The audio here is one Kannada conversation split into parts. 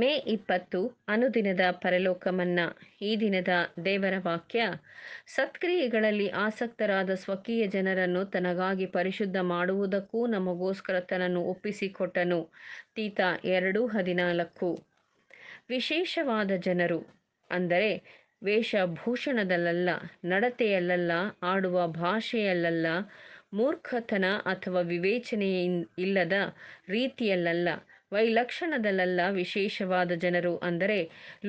ಮೇ ಇಪ್ಪತ್ತು ಅನುದಿನದ ಪರಲೋಕಮನ್ನ ಈ ದಿನದ ದೇವರ ವಾಕ್ಯ ಸತ್ಕ್ರಿಯೆಗಳಲ್ಲಿ ಆಸಕ್ತರಾದ ಸ್ವಕೀಯ ಜನರನ್ನು ತನಗಾಗಿ ಪರಿಶುದ್ಧ ಮಾಡುವುದಕ್ಕೂ ನಮಗೋಸ್ಕರ ತನ್ನನ್ನು ಒಪ್ಪಿಸಿಕೊಟ್ಟನು ತೀತ ಎರಡು ಹದಿನಾಲ್ಕು ವಿಶೇಷವಾದ ಜನರು ಅಂದರೆ ವೇಷಭೂಷಣದಲ್ಲ ನಡತೆಯಲ್ಲ ಆಡುವ ಭಾಷೆಯಲ್ಲ ಮೂರ್ಖತನ ಅಥವಾ ವಿವೇಚನೆಯಿಲ್ಲದ ಇಲ್ಲದ ರೀತಿಯಲ್ಲ ವೈಲಕ್ಷಣದಲ್ಲೆಲ್ಲ ವಿಶೇಷವಾದ ಜನರು ಅಂದರೆ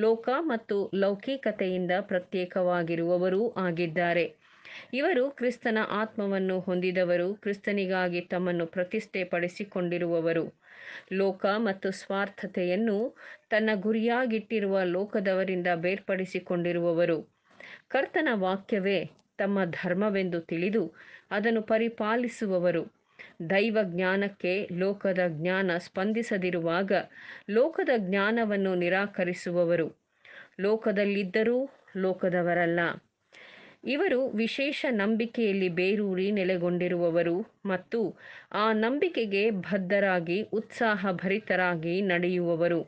ಲೋಕ ಮತ್ತು ಲೌಕಿಕತೆಯಿಂದ ಪ್ರತ್ಯೇಕವಾಗಿರುವವರೂ ಆಗಿದ್ದಾರೆ ಇವರು ಕ್ರಿಸ್ತನ ಆತ್ಮವನ್ನು ಹೊಂದಿದವರು ಕ್ರಿಸ್ತನಿಗಾಗಿ ತಮ್ಮನ್ನು ಪ್ರತಿಷ್ಠೆ ಪಡಿಸಿಕೊಂಡಿರುವವರು ಲೋಕ ಮತ್ತು ಸ್ವಾರ್ಥತೆಯನ್ನು ತನ್ನ ಗುರಿಯಾಗಿಟ್ಟಿರುವ ಲೋಕದವರಿಂದ ಬೇರ್ಪಡಿಸಿಕೊಂಡಿರುವವರು ಕರ್ತನ ವಾಕ್ಯವೇ ತಮ್ಮ ಧರ್ಮವೆಂದು ತಿಳಿದು ಅದನ್ನು ಪರಿಪಾಲಿಸುವವರು ದೈವ ಜ್ಞಾನಕ್ಕೆ ಲೋಕದ ಜ್ಞಾನ ಸ್ಪಂದಿಸದಿರುವಾಗ ಲೋಕದ ಜ್ಞಾನವನ್ನು ನಿರಾಕರಿಸುವವರು ಲೋಕದಲ್ಲಿದ್ದರೂ ಲೋಕದವರಲ್ಲ ಇವರು ವಿಶೇಷ ನಂಬಿಕೆಯಲ್ಲಿ ಬೇರೂರಿ ನೆಲೆಗೊಂಡಿರುವವರು ಮತ್ತು ಆ ನಂಬಿಕೆಗೆ ಬದ್ಧರಾಗಿ ಉತ್ಸಾಹ ಭರಿತರಾಗಿ ನಡೆಯುವವರು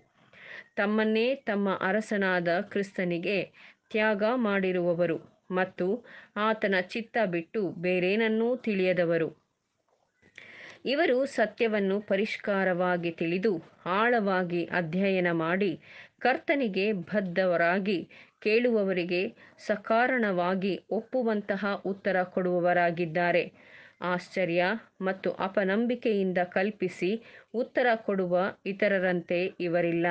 ತಮ್ಮನ್ನೇ ತಮ್ಮ ಅರಸನಾದ ಕ್ರಿಸ್ತನಿಗೆ ತ್ಯಾಗ ಮಾಡಿರುವವರು ಮತ್ತು ಆತನ ಚಿತ್ತ ಬಿಟ್ಟು ಬೇರೇನನ್ನೂ ತಿಳಿಯದವರು ಇವರು ಸತ್ಯವನ್ನು ಪರಿಷ್ಕಾರವಾಗಿ ತಿಳಿದು ಆಳವಾಗಿ ಅಧ್ಯಯನ ಮಾಡಿ ಕರ್ತನಿಗೆ ಬದ್ಧವರಾಗಿ ಕೇಳುವವರಿಗೆ ಸಕಾರಣವಾಗಿ ಒಪ್ಪುವಂತಹ ಉತ್ತರ ಕೊಡುವವರಾಗಿದ್ದಾರೆ ಆಶ್ಚರ್ಯ ಮತ್ತು ಅಪನಂಬಿಕೆಯಿಂದ ಕಲ್ಪಿಸಿ ಉತ್ತರ ಕೊಡುವ ಇತರರಂತೆ ಇವರಿಲ್ಲ